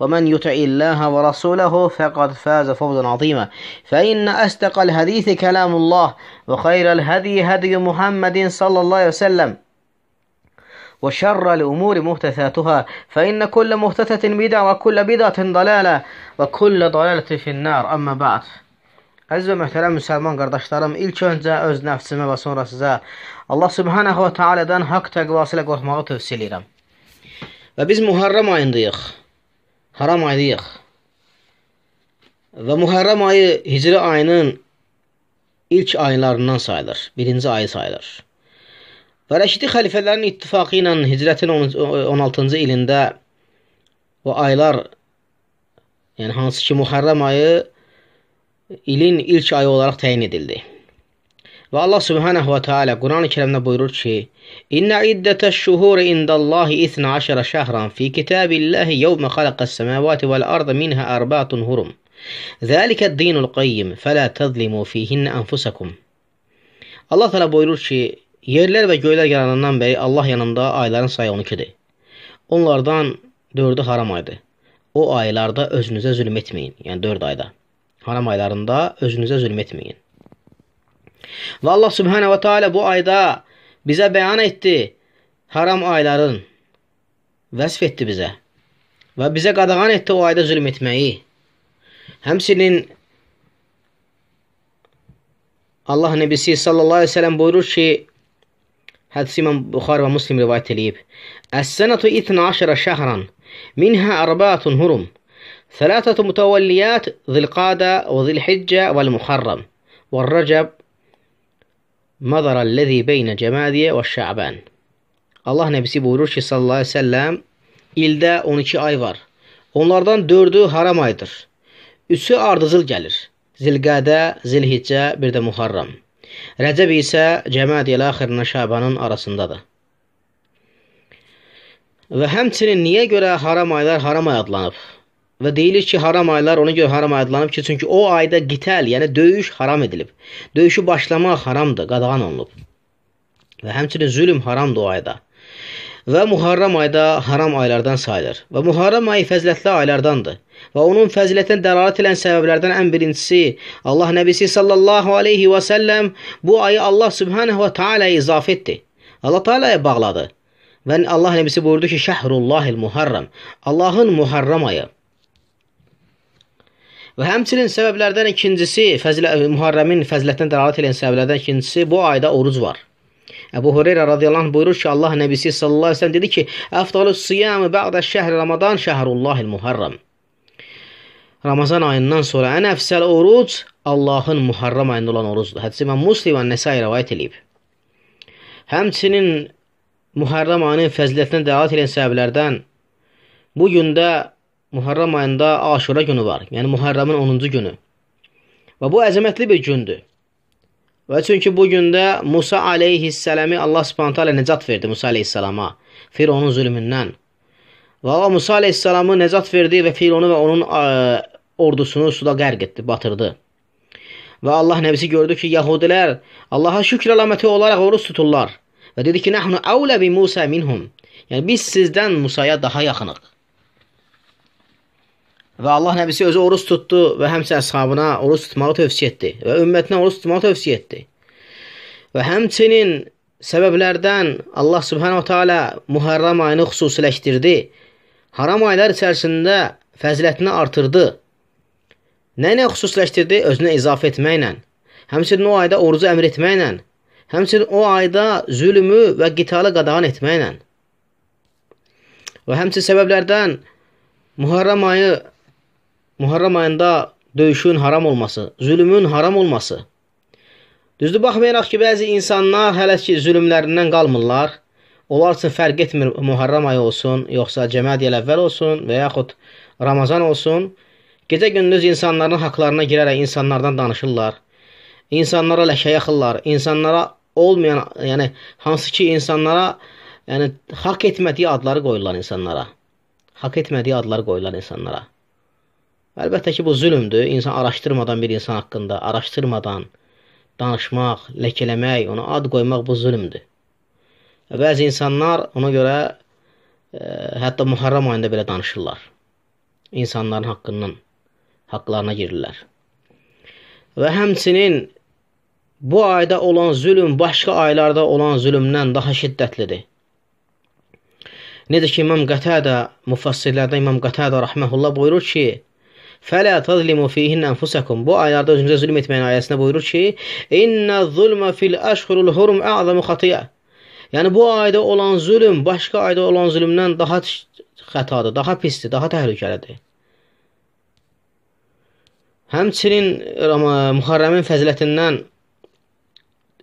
ومن يطع الله ورسوله فقد فاز فوزا عظيما فإن أصدق الحديث كلام الله وخير الهدي هدي محمد صلى الله عليه وسلم وشر الأمور محدثاتها فإن كل محدثة بدعة وكل بدعة ضلالة وكل ضلالة في النار أما بعد Əziz və möhtərəm müsəlman qardaşlarım, ilk öncə öz nəfsimə və sonra sizə Allah Subhanahu və Taala'dan haqq təqvası ilə qorxmağı tövsiyə edirəm. Və biz Muharrem ayındayıq. haram ayıyıq. Və Muharrem ayı Hicri ayının ilk aylarından sayılır. Birinci ayı sayılır. Və Rəşidi xəlifələrin ittifaqı ilə Hicrətin 16-cı ilində o aylar, yəni hansı ki Muharrem ayı ilin ilk ayı olaraq təyin edildi. Və Allah Subhanahu və Teala Quran-ı Kərimdə buyurur ki: "İnna iddətəş-şuhur indallahi 12 şəhran fi kitabillahi yawma xalaqas-samawati vel-ardı minha arba'atun hurum. Zəlikə'd-dinul qayyim, fəla tazlimu fihinna anfusakum." Allah Teala buyurur ki, yerlər və göylər yaranandan bəri Allah yanında ayların sayı 12-dir. Onlardan 4-ü haram aydır. O aylarda özünüzə zülm etməyin, yəni 4 ayda. Haram aylarında özünüzə zülm etməyin. Ve Allah Subhanahu ve Teala bu ayda bize beyan etti haram ayların. Vəsf etdi bizə. Və bizə qadağan etdi o ayda zülm etməyi. Həmsinin Allah Nebisi sallallahu aleyhi ve sellem buyurur ki, hədisi İmam Buxar və Muslim rivayet edib. Əs-sənətu 12 şəhran, minhə ərbəatun hurum, ثلاثة متوليات ذي القادة وذي الحجة والمحرم والرجب Madara ləzi beynə cəmədiyə və şəbən. Allah nəbisi buyurur ki, sallallahu əleyhi və səlləm, ildə 12 ay var. Onlardan 4-ü haram aydır. 3-ü ardıcıl gəlir. Zilqədə, Zilhiccə, bir də Muharram. Rəcəb isə Cəmədiyəl axirinə Şabanın arasındadır. Və həmçinin niyə görə haram aylar haram ay adlanıb? Və deyilir ki, haram aylar ona görə haram adlanıb ki, çünki o ayda qital, yəni döyüş haram edilib. Döyüşü başlamaq haramdır, qadağan olunub. Və həmçinin zülm haramdır o ayda. Və Muharram ayda haram aylardan sayılır. Və Muharram ayı fəzilətli aylardandır. Və onun fəzilətinə dəlalət edən səbəblərdən ən birincisi Allah Nəbisi sallallahu alayhi və sallam bu ayı Allah subhanahu və taala izaf etdi. Allah Taala'ya bağladı. Və Allah Nəbisi buyurdu ki: "Şəhrullahil Muharram." Allahın Muharram ayı. Və həmçinin səbəblərdən ikincisi, fəzilə, e, Muharrəmin fəzilətinə dəlalət edən səbəblərdən ikincisi bu ayda oruc var. Əbu Hüreyrə radiyallahu anh buyurur ki, Allah nəbisi sallallahu əleyhi və səlləm dedi ki, "Əfdalu siyamı ba'da şəhri Ramazan şəhrullahil Muharram." Ramazan ayından sonra ən əfsəl oruc Allahın Muharram ayında olan orucdur. Hədisi İmam Müslim və Nəsai rivayet edib. Həmçinin Muharram ayının fəzilətinə dəlalət edən səbəblərdən bu gündə Muharram ayında Aşura günü var. Yəni Muharramın 10-cu günü. Və bu əzəmətli bir gündür. Və çünki bu gündə Musa aleyhissələmi Allah subhanahu taala nicat verdi Musa aleyhissalama Fironun zülmündən. Və Allah Musa aleyhissalamı nicat verdi və Fironu və onun ə, ordusunu suda qərq etdi, batırdı. Və Allah nəbisi gördü ki, Yahudilər Allaha şükr əlaməti olaraq oruç tuturlar. Və dedi ki, "Nahnu awla bi Musa minhum." Yəni biz sizdən Musaya daha yaxınıq. Və Allah nəbisi özü oruç tutdu və həmçinin əshabına oruç tutmağı tövsiyə etdi və ümmətinə oruç tutmağı tövsiyə etdi. Və həmçinin səbəblərdən Allah Subhanahu Taala Muharram ayını xüsusiləşdirdi. Haram aylar içərisində fəzilətini artırdı. Nə-nə xüsusiləşdirdi? Özünə izafə etməklə. Həmçinin o ayda orucu əmr etməklə. Həmçinin o ayda zülmü və qitalı qadağan etməklə. Və həmçinin səbəblərdən Muharram ayı Muharrem ayında döyüşün haram olması, zülmün haram olması. Düzdür, baxmayaraq ki, bəzi insanlar hələ ki zülmlərindən qalmırlar. Onlar üçün fərq etmir Muharrem ayı olsun, yoxsa Cəmədiyəl əvvəl olsun və yaxud Ramazan olsun. Gecə gündüz insanların haqlarına girərək insanlardan danışırlar. İnsanlara ləkə yaxırlar, insanlara olmayan, yəni hansı ki insanlara yəni haqq etmədiyi adları qoyurlar insanlara. Haqq etmədiyi adları qoyurlar insanlara. Əlbəttə ki, bu zülmdür. İnsan araşdırmadan bir insan haqqında, araşdırmadan danışmaq, ləkələmək, ona ad qoymaq bu zülmdür. Bəzi insanlar ona görə ə, e, hətta Muharram ayında belə danışırlar. İnsanların haqqından, haqqlarına girirlər. Və həmçinin bu ayda olan zülm başqa aylarda olan zülmdən daha şiddətlidir. Necə ki, İmam Qətədə, müfəssirlərdə İmam Qətədə rəhməhullah buyurur ki, Fələ tazlimu fihin anfusakum. Bu aylarda özünüzə zülm etməyin ayəsində buyurur ki, inna zulma fil əşhurul hurum ə'zamu xatiyə. Yəni bu ayda olan zülm başqa ayda olan zülmdən daha xətadır, daha pisdir, daha təhlükəlidir. Həmçinin Muharrəmin fəzilətindən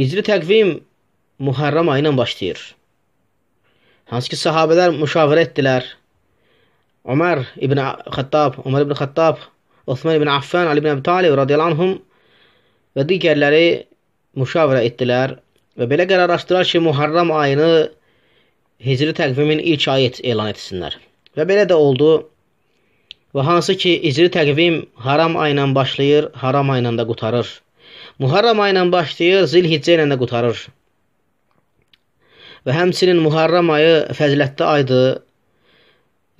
hicri təqvim Muharrəm ayı ilə başlayır. Hansı ki, sahabələr müşavirə etdilər, Ömər ibn Xəttab, Ömər ibn Xəttab, Osman ibn Affan, Ali ibn Əbi Talib radiyallahu anhum və digərləri müşavirə etdilər və belə qərar açdılar ki, Muharram ayını Hicri təqvimin ilk ayı elan etsinlər. Və belə də oldu. Və hansı ki, Hicri təqvim haram ayı ilə başlayır, haram ayı ilə də qutarır. Muharram ayı ilə başlayır, Zilhiccə ilə də qutarır. Və həmçinin Muharram ayı fəzilətli aydır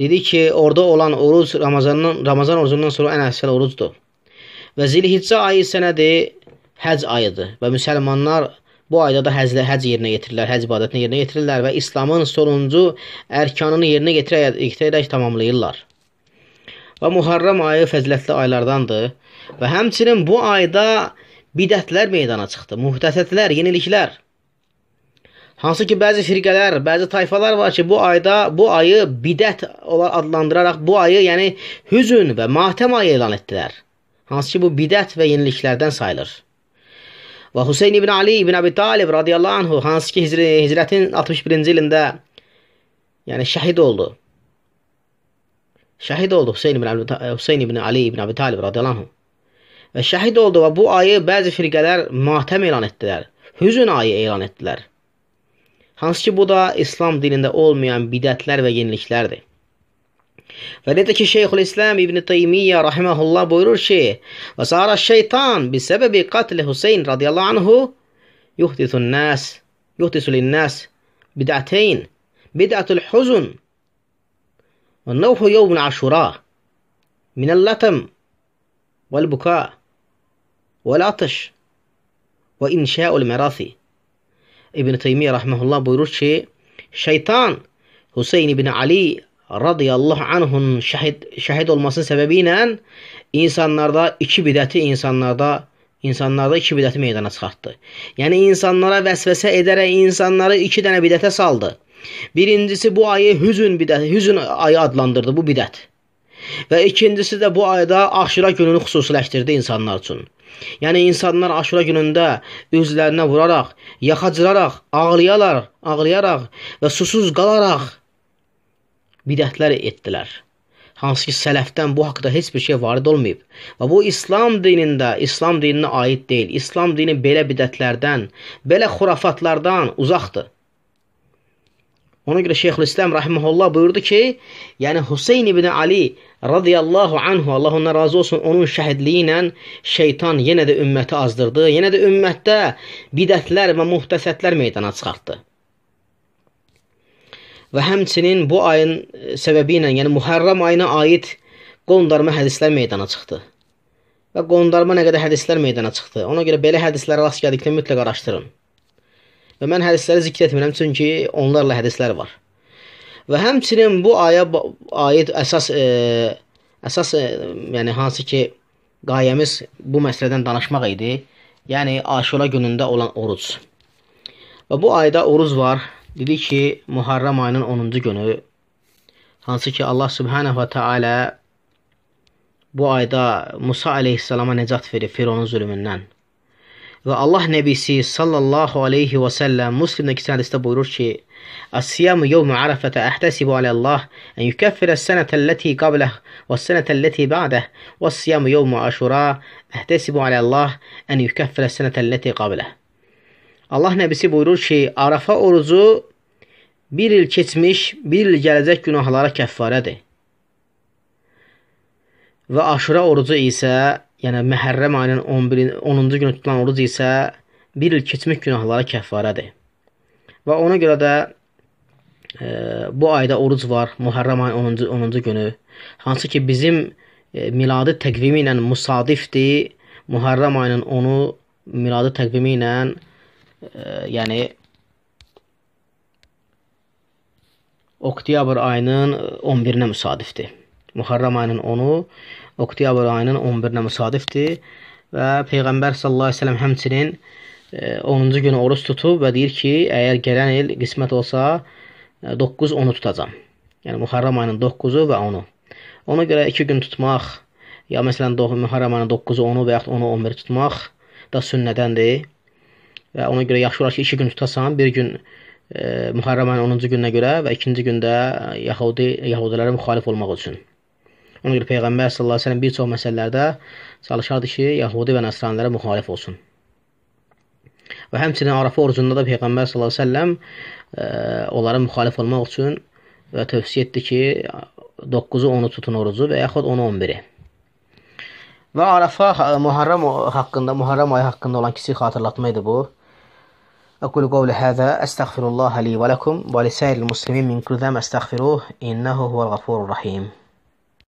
Dedi ki, orada olan oruc Ramazandan, Ramazan orucundan sonra ən əsəl orucdur. Və Zilhiccə ayı sənədir həc ayıdır və müsəlmanlar bu ayda da həzlə, həc yerinə yetirirlər, həc ibadətini yerinə yetirirlər və İslamın sonuncu ərkanını yerinə yetirərək tamamlayırlar. Və Muharram ayı fəzilətli aylardandır və həmçinin bu ayda bidətlər meydana çıxdı, muhtəsətlər, yeniliklər. Hansı ki bəzi firqələr, bəzi tayfalar var ki, bu ayda bu ayı bidət olar adlandıraraq bu ayı, yəni hüzn və matəm ayı elan etdilər. Hansı ki bu bidət və yeniliklərdən sayılır. Və Hüseyn ibn Ali ibn Abi Talib radiyallahu anhu hansı ki hicr hicrətin 61-ci ilində yəni şəhid oldu. Şəhid oldu Hüseyn ibn Ali, Hüseyn ibn Ali ibn Abi Talib radiyallahu anhu. Və şəhid oldu və bu ayı bəzi firqələr matəm elan etdilər. Hüzn ayı elan etdilər. Hansçı bu da İslam dilinde olmayan bid'atler ve yeniliklerdi. Velev ki İslam İbn Teymiyye rahimehullah buyurur ki: "Ve sara şeytan bir sebebi katli Hüseyin radıyallahu anhu yuhdisun nas yuhdisu lin nas bid'atayn bid'atul huzun ve nevhu yevmun aşura minel latem vel buka vel atış ve inşa'ul merasi." İbn Teymiye rahmetullah buyurur ki, şeytan Hüseyin ibn Ali radıyallahu anhun şahit, şahit olmasının sebebiyle insanlarda iki bidəti insanlarda insanlarda iki bidəti meydana çıxartdı. Yəni insanlara vəsvəsə edərək insanları iki dənə bidətə saldı. Birincisi bu ayı hüzün bidəti, hüzün ayı adlandırdı bu bidət. Və ikincisi də bu ayda aşira gününü xüsusiləşdirdi insanlar üçün. Yəni insanlar Aşura günündə özlərinə vuraraq, yaxacıraraq, ağlayaraq, ağlayaraq və susuz qalaraq bidətlər etdilər. Hansı ki, sələfdən bu haqqda heç bir şey varid olmayıb. Və bu İslam dinində, İslam dininə aid deyil. İslam dini belə bidətlərdən, belə xurafatlardan uzaqdır. Ona görə Şeyxülislam rahimehullah buyurdu ki, yəni Hüseyn ibn Ali radiyallahu anhu, Allah ona razı olsun, onun şəhidliyi ilə şeytan yenə də ümməti azdırdı, yenə də ümmətdə bidətlər və muhtəsətlər meydana çıxartdı. Və həmçinin bu ayın səbəbi ilə, yəni Muharram ayına aid qondarma hədislər meydana çıxdı. Və qondarma nə qədər hədislər meydana çıxdı. Ona görə belə hədislərə rast gəldikdə mütləq araşdırın. Və mən hədisləri zikr etmirəm, çünki onlarla hədislər var. Və həmçinin bu aya aid əsas e, əsas e, yəni hansı ki qayəmiz bu məsələdən danışmaq idi. Yəni Aşura günündə olan oruc. Və bu ayda oruc var. Dedi ki, Muharram ayının 10-cu günü hansı ki Allah Subhanahu va Taala bu ayda Musa alayhissalama nicat verir Fironun zülmündən. Ve Allah nebisi sallallahu aleyhi ve sellem Müslim'de iki hadiste buyurur ki الصيام يوم عرفة أحتسب على الله أن يكفر السنة التي قبله والسنة التي بعده والصيام يوم عاشوراء أحتسب على الله أن يكفر السنة التي قبله Allah nebisi buyurur ki, Arafa orucu bir il keçmiş, bir il gələcək günahlara kəffarədir. Və aşura orucu isə, yəni məhərrəm ayının 11 10-cu günü tutulan oruc isə bir il keçmiş günahlara kəffarədir. Və ona görə də e, bu ayda oruc var, Muharrəm ayının 10-cu 10-cu günü, hansı ki bizim e, miladi təqvimi ilə musadifdir. Muharrəm ayının 10-u miladi təqvimi ilə e, yəni oktyabr ayının 11-nə müsadifdir. Muharram ayının 10-u, oktyabr ayının 11-nə müsadifdir və Peyğəmbər sallallahu əleyhi və səlləm həmçinin 10-cu e, gün oruc tutub və deyir ki, əgər gələn il qismət olsa 9-10-u e, tutacam. Yəni Muharram ayının 9-u və 10-u. Ona görə 2 gün tutmaq, ya məsələn Muharram ayının 9-u, 10-u və yaxud 10-u, 11-i tutmaq da sünnədəndir. Və ona görə yaxşı olar ki, 2 gün tutasan, bir gün e, Muharram ayının 10-cu gününə görə və ikinci gündə e, Yahudi Yahudilərə müxalif olmaq üçün. Ona görə Peyğəmbər sallallahu əleyhi və səlləm bir çox məsələlərdə çalışardı ki, yəhudi və nəsranlara müxalif olsun. Və həmçinin Arafa orucunda da Peyğəmbər sallallahu əleyhi və səlləm ə, e, onlara müxalif olmaq üçün və tövsiyə etdi ki, 9-u 10-u tutun orucu və yaxud 10-u 11-i. Və Arafa e, Muharram haqqında, Muharram ayı haqqında olan kiçik xatırlatma idi bu. أقول قولي هذا أستغفر الله لي ولكم ولسائر المسلمين من كل ذنب أستغفروه إنه هو الغفور الرحيم